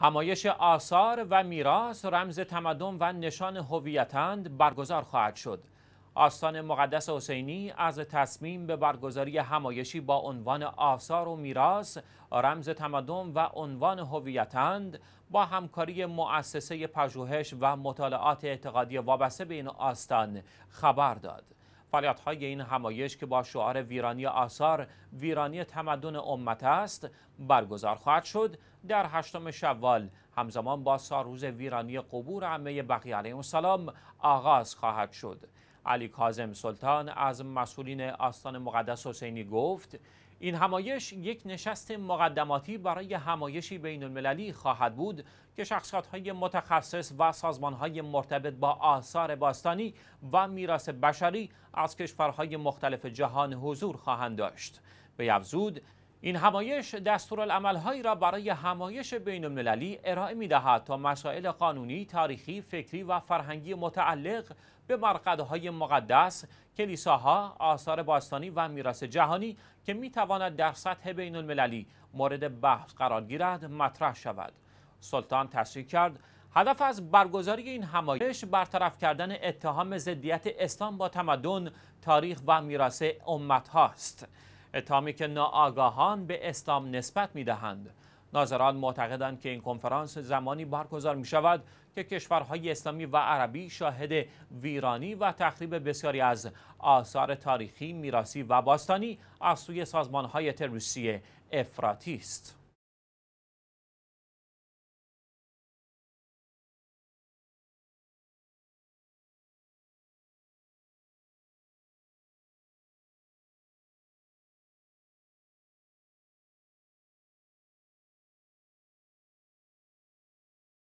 همایش آثار و میراث رمز تمدن و نشان هویتند برگزار خواهد شد. آستان مقدس حسینی از تصمیم به برگزاری همایشی با عنوان آثار و میراث رمز تمدن و عنوان هویتند با همکاری مؤسسه پژوهش و مطالعات اعتقادی وابسته به این آستان خبر داد. فعالیت های این همایش که با شعار ویرانی آثار ویرانی تمدن امت است برگزار خواهد شد در هشتم شوال همزمان با ساروز ویرانی قبور عمه بقیه علیه السلام آغاز خواهد شد علی کازم سلطان از مسئولین آستان مقدس حسینی گفت این همایش یک نشست مقدماتی برای همایشی بین المللی خواهد بود که شخصیت های متخصص و سازمان های مرتبط با آثار باستانی و میراث بشری از کشورهای مختلف جهان حضور خواهند داشت. به افزود این همایش دستورالعملهایی را برای همایش بین المللی ارائه می دهد تا مسائل قانونی، تاریخی، فکری و فرهنگی متعلق به مرقدهای مقدس، کلیساها، آثار باستانی و میراث جهانی که می تواند در سطح بین المللی مورد بحث قرار گیرد مطرح شود. سلطان تصریح کرد هدف از برگزاری این همایش برطرف کردن اتهام ضدیت اسلام با تمدن، تاریخ و میراث امت هاست. اتهامی که ناآگاهان به اسلام نسبت دهند. ناظران معتقدند که این کنفرانس زمانی برگزار می شود که کشورهای اسلامی و عربی شاهد ویرانی و تخریب بسیاری از آثار تاریخی، میراثی و باستانی از سوی سازمانهای تروریستی افراطی است.